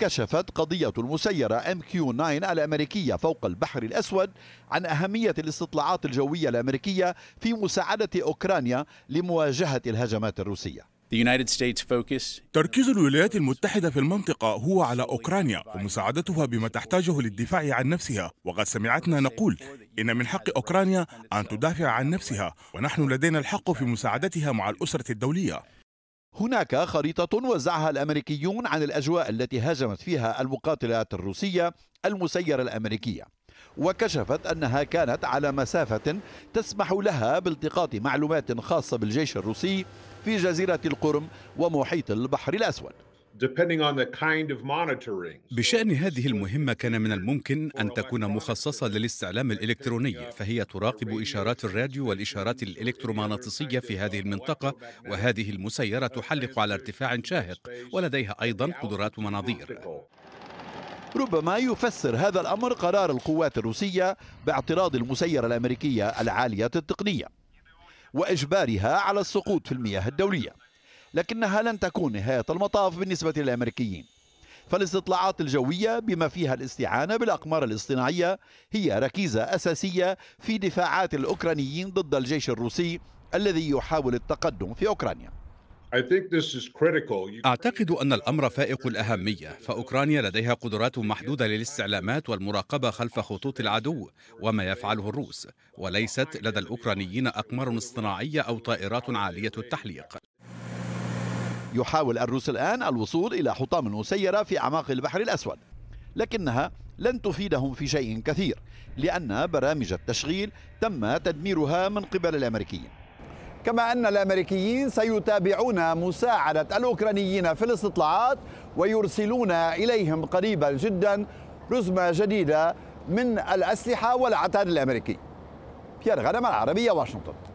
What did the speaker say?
كشفت قضية المسيرة MQ-9 الأمريكية فوق البحر الأسود عن أهمية الاستطلاعات الجوية الأمريكية في مساعدة أوكرانيا لمواجهة الهجمات الروسية تركيز الولايات المتحدة في المنطقة هو على أوكرانيا ومساعدتها بما تحتاجه للدفاع عن نفسها وقد سمعتنا نقول إن من حق أوكرانيا أن تدافع عن نفسها ونحن لدينا الحق في مساعدتها مع الأسرة الدولية هناك خريطة وزعها الأمريكيون عن الأجواء التي هاجمت فيها المقاتلات الروسية المسيرة الأمريكية وكشفت أنها كانت على مسافة تسمح لها بالتقاط معلومات خاصة بالجيش الروسي في جزيرة القرم ومحيط البحر الأسود بشأن هذه المهمة كان من الممكن أن تكون مخصصة للاستعلام الإلكتروني uh, فهي تراقب إشارات الراديو والإشارات الإلكترومغناطيسية في هذه المنطقة وهذه المسيرة تحلق على ارتفاع شاهق ولديها أيضا قدرات مناظير ربما يفسر هذا الأمر قرار القوات الروسية باعتراض المسيرة الأمريكية العالية التقنية وإجبارها على السقوط في المياه الدولية لكنها لن تكون نهاية المطاف بالنسبة للأمريكيين فالاستطلاعات الجوية بما فيها الاستعانة بالأقمار الاصطناعية هي ركيزة أساسية في دفاعات الأوكرانيين ضد الجيش الروسي الذي يحاول التقدم في أوكرانيا أعتقد أن الأمر فائق الأهمية فأوكرانيا لديها قدرات محدودة للاستعلامات والمراقبة خلف خطوط العدو وما يفعله الروس وليست لدى الأوكرانيين أقمار اصطناعية أو طائرات عالية التحليق يحاول الروس الآن الوصول إلى حطام مسيرة في أعماق البحر الأسود لكنها لن تفيدهم في شيء كثير لأن برامج التشغيل تم تدميرها من قبل الأمريكيين كما أن الأمريكيين سيتابعون مساعدة الأوكرانيين في الاستطلاعات ويرسلون إليهم قريبا جدا رزمة جديدة من الأسلحة والعتاد الأمريكي بيير غنم العربية واشنطن